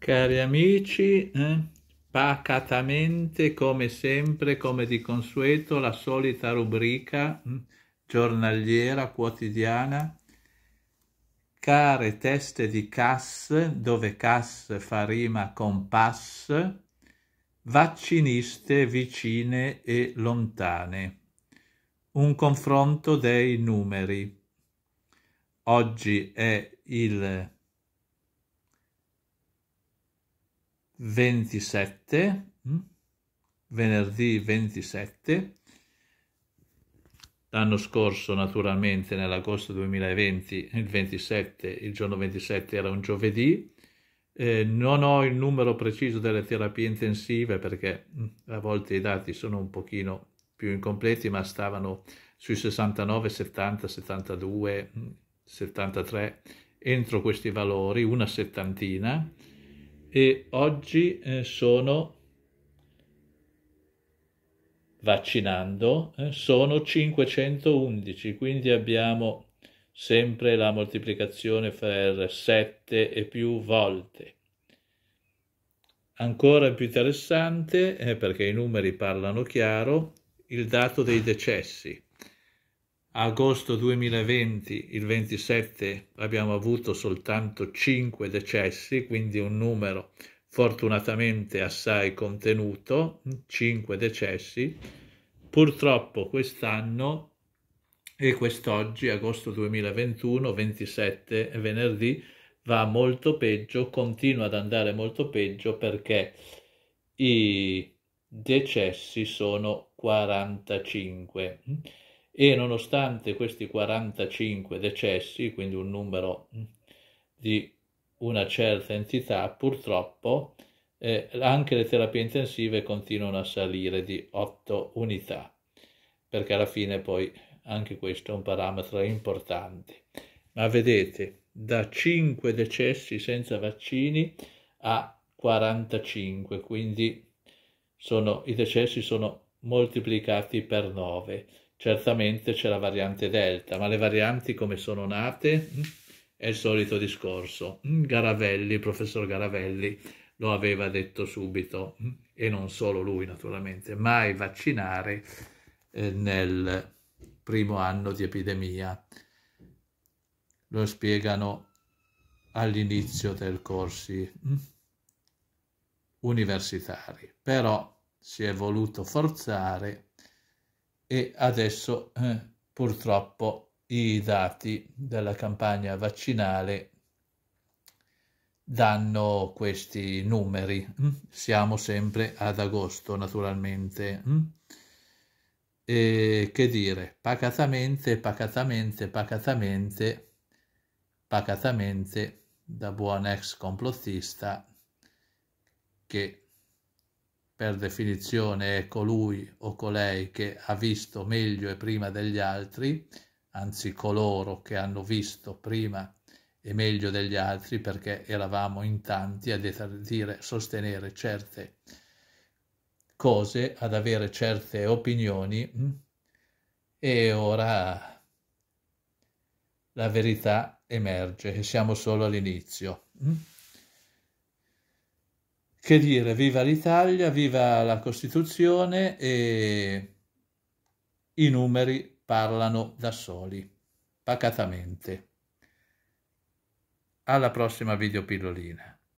Cari amici, eh? pacatamente come sempre, come di consueto, la solita rubrica eh? giornaliera quotidiana care teste di Cass, dove Cass fa rima con Pass, vacciniste vicine e lontane. Un confronto dei numeri. Oggi è il 27, mm? venerdì 27, l'anno scorso naturalmente nell'agosto 2020, il 27, il giorno 27 era un giovedì, eh, non ho il numero preciso delle terapie intensive perché mm, a volte i dati sono un pochino più incompleti, ma stavano sui 69, 70, 72, 73, entro questi valori, una settantina e oggi eh, sono, vaccinando, eh, sono 511, quindi abbiamo sempre la moltiplicazione per 7 e più volte. Ancora più interessante, eh, perché i numeri parlano chiaro, il dato dei decessi agosto 2020, il 27, abbiamo avuto soltanto 5 decessi, quindi un numero fortunatamente assai contenuto, 5 decessi. Purtroppo quest'anno e quest'oggi, agosto 2021, 27 venerdì, va molto peggio, continua ad andare molto peggio perché i decessi sono 45 e nonostante questi 45 decessi, quindi un numero mm, di una certa entità, purtroppo eh, anche le terapie intensive continuano a salire di 8 unità, perché alla fine poi anche questo è un parametro importante. Ma vedete, da 5 decessi senza vaccini a 45, quindi sono, i decessi sono moltiplicati per 9 Certamente c'è la variante Delta, ma le varianti come sono nate mm, è il solito discorso. Mm, Garavelli, il professor Garavelli, lo aveva detto subito, mm, e non solo lui naturalmente, mai vaccinare eh, nel primo anno di epidemia. Lo spiegano all'inizio del corsi universitari, però si è voluto forzare e adesso eh, purtroppo i dati della campagna vaccinale danno questi numeri. Mm? Siamo sempre ad agosto, naturalmente. Mm? E che dire, pacatamente, pacatamente, pacatamente, pacatamente, da buon ex complottista che per definizione è colui ecco, o colei che ha visto meglio e prima degli altri, anzi coloro che hanno visto prima e meglio degli altri perché eravamo in tanti a dire, sostenere certe cose, ad avere certe opinioni mm, e ora la verità emerge e siamo solo all'inizio. Mm. Che dire, viva l'Italia, viva la Costituzione e i numeri parlano da soli, pacatamente. Alla prossima videopillolina.